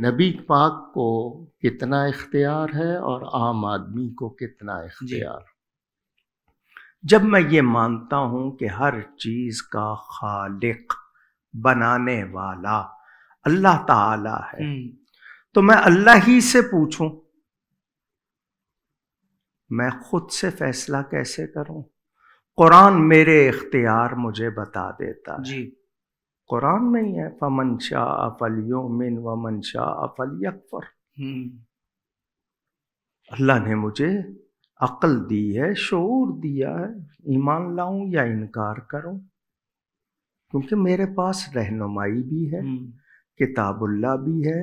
नबी पाक को कितना इख्तियार है और आम आदमी को कितना इख्तियार जब मैं ये मानता हूँ कि हर चीज़ का खालिक बनाने वाला अल्लाह ताला है हम्म। तो मैं अल्लाह ही से पूछूं मैं खुद से फैसला कैसे करूं कुरान मेरे इख्तियार मुझे बता देता जी कुरान में ही है फमन शाह मिन योमिन वमन शाह अफल यकफर हम्म। अल्लाह ने मुझे अकल दी है शोर दिया है ईमान लाऊं या इनकार करूं क्योंकि मेरे पास रहनुमाई भी है हम्म। किताबुल्ला भी है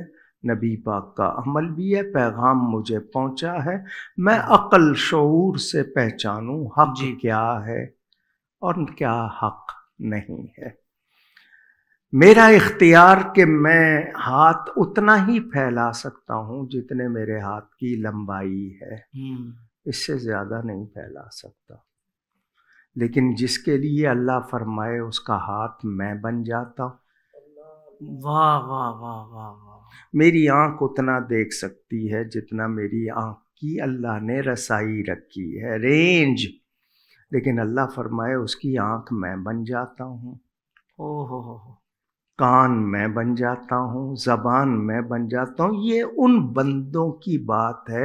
नबी पाक का अमल भी है पैगाम मुझे पहुंचा है मैं हम्म। अक्ल शोर से पहचानूं हक क्या है और क्या हक नहीं है मेरा इख्तियार कि मैं हाथ उतना ही फैला सकता हूँ जितने मेरे हाथ की लंबाई है हम्म। इससे ज़्यादा नहीं फैला सकता लेकिन जिसके लिए अल्लाह फरमाए उसका हाथ मैं बन जाता हूँ वाह वाह वाह वाह वाह मेरी आंख उतना देख सकती है जितना मेरी आंख की अल्लाह ने रसाई रखी है रेंज लेकिन अल्लाह फरमाए उसकी आंख मैं बन जाता हूँ ओहो हो हो कान मैं बन जाता हूँ ज़बान मैं बन जाता हूँ ये उन बंदों की बात है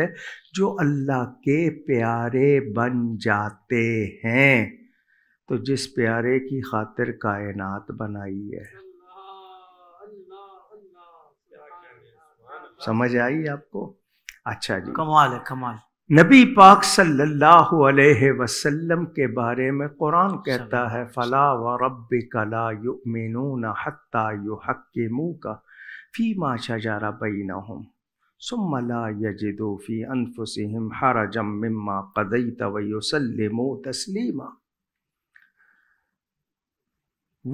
जो अल्लाह के प्यारे बन जाते हैं तो जिस प्यारे की खातिर कायनात बनाई है समझ आई आपको अच्छा जी कमाल है कमाल नबी पाक सल्लल्लाहु अलैहि वसल्लम के बारे में कुरान कहता है फ़ला व रब कला युमिनून हत्ता यु हक्मू का फ़ी मा शजारा बई हम सुमला यजिदोफ़ी अनफुसम हर जम मम्मा कदई तवसलमो तस्लीमा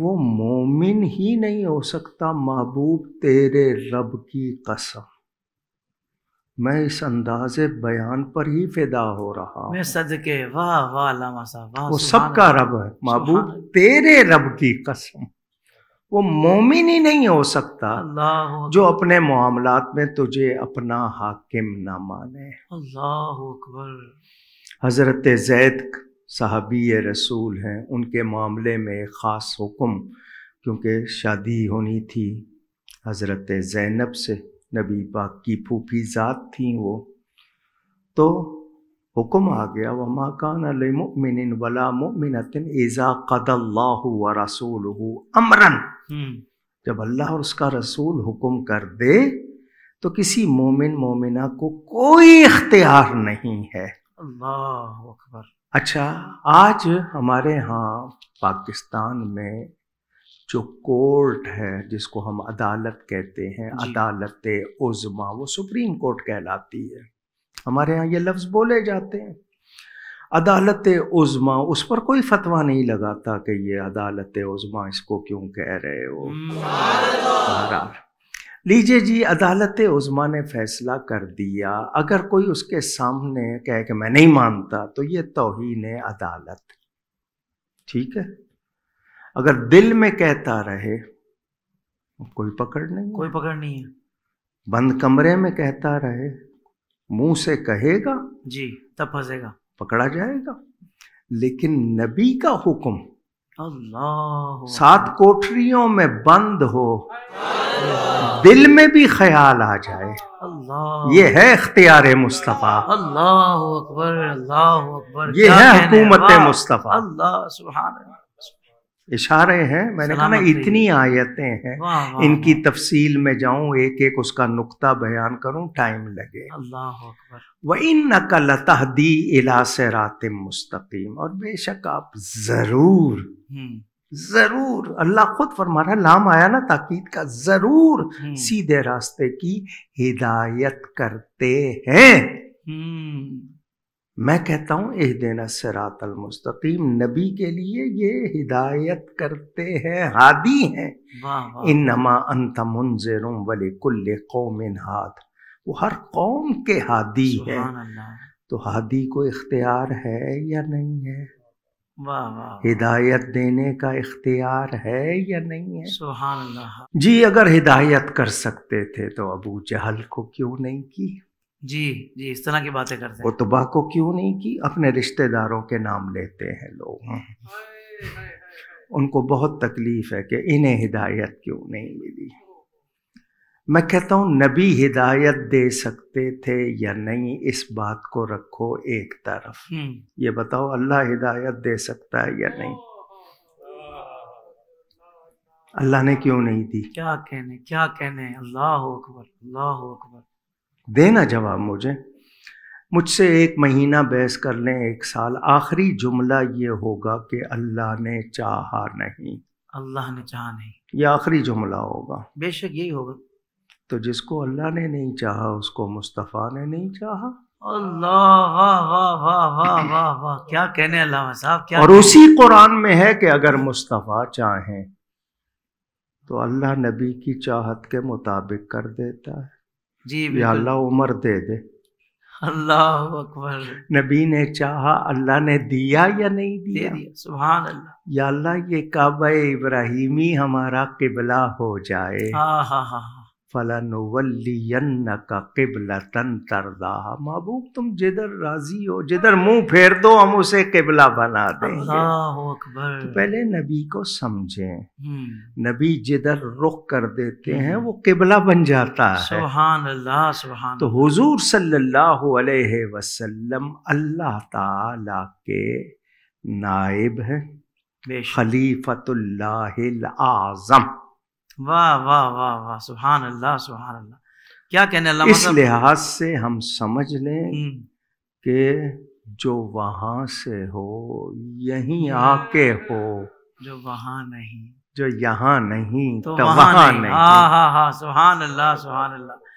वो मोमिन ही नहीं हो सकता महबूब तेरे रब की कसम मैं इस अंदाज बयान पर ही फिदा हो रहा मैं सदके वाह वाह वो सबका रब है महबूब तेरे रब की कसम वो मोमिन ही नहीं हो सकता जो अपने मामला में तुझे अपना हाकिम ना माने अल्लाह अकबर हज़रत जैद साहबी रसूल हैं उनके मामले में ख़ास हुक्म क्योंकि शादी होनी थी हज़रत जैनब से नबी पाक की फूफी ज़ात थी वो तो हुक्म आ गया व माकान अलमिन वला मिनतिन एज़ा कदल्लाहु व रसूल अमरन हम्म। जब अल्लाह और उसका रसूल हुक्म कर दे तो किसी मोमिन मोमिना को कोई इख्तियार नहीं है अल्लाह अकबर अच्छा आज हमारे यहाँ पाकिस्तान में जो कोर्ट है जिसको हम अदालत कहते हैं अदालत उजमा वो सुप्रीम कोर्ट कहलाती है हमारे यहाँ ये लफ्ज़ बोले जाते हैं अदालत उज़मा उस पर कोई फतवा नहीं लगाता कि ये अदालत उज़मा इसको क्यों कह रहे हो हम्म। लीजिए जी अदालत उज़मा ने फैसला कर दिया अगर कोई उसके सामने कहे कि मैं नहीं मानता तो ये तोहन अदालत ठीक है अगर दिल में कहता रहे कोई पकड़ नहीं कोई पकड़ नहीं है बंद कमरे में कहता रहे मुंह से कहेगा जी तब फंसेगा पकड़ा जाएगा लेकिन नबी का हुक्म अल्लाह सात कोठरियों में बंद हो दिल में भी ख्याल आ जाए अल्लाह ये है इख्तियार मुस्तफ़ा अल्लाह अकबर अल्लाह अकबर ये है हुकूमत मुस्तफ़ा अल्लाह सुबहान इशारे हैं मैंने कहा ना इतनी आयतें हैं इनकी तफसील में जाऊं एक एक उसका नुक्ता बयान करूं टाइम लगे वह इन नकल तहदी इला मुस्तकीम और बेशक आप जरूर हम्म। जरूर अल्लाह खुद फरमा रहा लाम आया ना ताकीद का जरूर हम्म। सीधे रास्ते की हिदायत करते हैं हम्म। मैं कहता हूँ एह देना सरातल मुस्तकीम नबी के लिए ये हिदायत करते हैं हादी हैं इन नमा अंत मुंजर वले कुल कौमिन हाथ वो हर कौम के हादी है तो हादी को इख्तियार है या नहीं है वाह हिदायत देने का इख्तियार है या नहीं है सुहा जी अगर हिदायत कर सकते थे तो अबू जहल को क्यों नहीं की जी जी इस तरह की बातें करते हैं वो तंबाकू तो क्यों नहीं की अपने रिश्तेदारों के नाम लेते हैं लोग हाँ। उनको बहुत तकलीफ है कि इन्हें हिदायत क्यों नहीं मिली मैं कहता हूं नबी हिदायत दे सकते थे या नहीं इस बात को रखो एक तरफ हम्म। ये बताओ अल्लाह हिदायत दे सकता है या नहीं अल्लाह ने क्यों नहीं दी क्या कहने क्या कहने अल्लाह अकबर अल्लाह अकबर देना जवाब मुझे मुझसे एक महीना बहस कर लें एक साल आखिरी जुमला ये होगा कि अल्लाह ने चाहा नहीं अल्लाह ने चाहा नहीं ये आखिरी जुमला होगा बेशक यही होगा तो जिसको अल्लाह ने नहीं चाहा उसको मुस्तफ़ा ने नहीं चाहा अल्लाह वाह वाह वाह वाह वाह वाह क्या कहने अल्लाह साहब क्या और उसी कुरान में है कि अगर मुस्तफ़ा चाहें तो अल्लाह नबी की चाहत के मुताबिक कर देता है जी अल्लाह उम्र दे दे अल्लाह अकबर नबी ने चाहा अल्लाह ने दिया या नहीं दिया, दिया सुबह अल्लाह या अल्लाह ये काबा इब्राहिमी हमारा किबला हो जाए हाँ हाँ हाँ फलनवल्लियन्नका किबलतन तरदाहा महबूब तुम जिधर राजी हो जिधर मुंह फेर दो हम उसे किबला बना देंगे तो पहले नबी को समझे हम्म। नबी जिधर रुख कर देते हैं हम्म। वो किबला बन जाता है सुभान अल्लाह सुभान तो हुजूर सल्लल्लाहु अलैहि वसल्लम अल्लाह ताला के नायब है खलीफतुल्लाह आजम वाह वाह वाह वाह सुबहान अल्लाह सुबहान अल्लाह क्या कहने अल्लाह इस लिहाज से हम समझ लें हम्म। कि जो वहां से हो यहीं हम्म। आके हो जो वहां नहीं जो यहाँ नहीं तो, तो वहां नहीं, हाँ हाँ हाँ सुबहान अल्लाह सुबहान अल्लाह